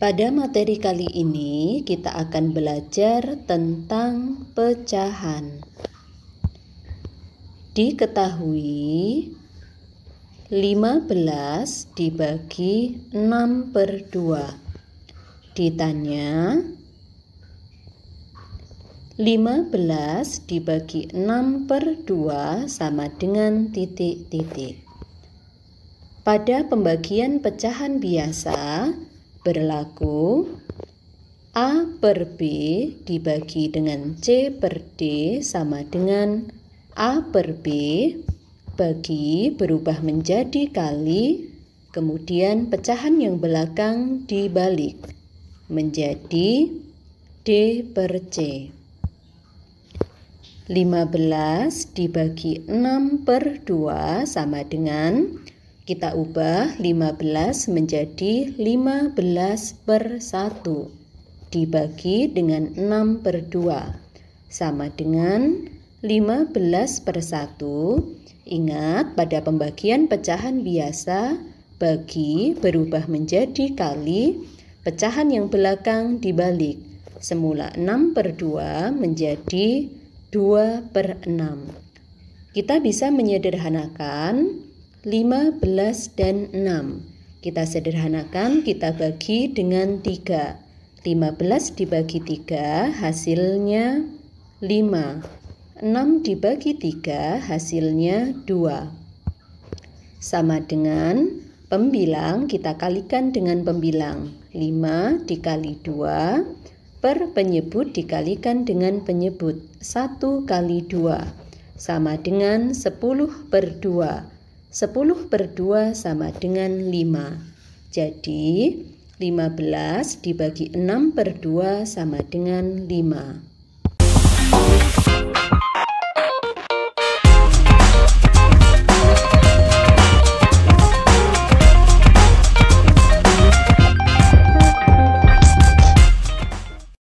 Pada materi kali ini, kita akan belajar tentang pecahan. Diketahui 15 dibagi 6 per 2. Ditanya 15 dibagi 6 per 2 sama dengan titik-titik. Pada pembagian pecahan biasa, berlaku A per B dibagi dengan C per D sama dengan A per B bagi berubah menjadi kali kemudian pecahan yang belakang dibalik menjadi D per C 15 dibagi 6 per 2 sama dengan kita ubah 15 menjadi 15 per 1 dibagi dengan 6 per 2 sama dengan 15 per 1. Ingat pada pembagian pecahan biasa bagi berubah menjadi kali pecahan yang belakang dibalik. Semula 6 per 2 menjadi 2 per 6. Kita bisa menyederhanakan 15 dan 6. Kita sederhanakan, kita bagi dengan 3. 15 dibagi 3 hasilnya 5. 6 dibagi 3 hasilnya 2. Sama dengan pembilang kita kalikan dengan pembilang. 5 dikali 2 per penyebut dikalikan dengan penyebut 1 kali 2 sama dengan 10 per 2 10 per 2 sama dengan 5. Jadi 15 dibagi 6 per 2 sama dengan 5.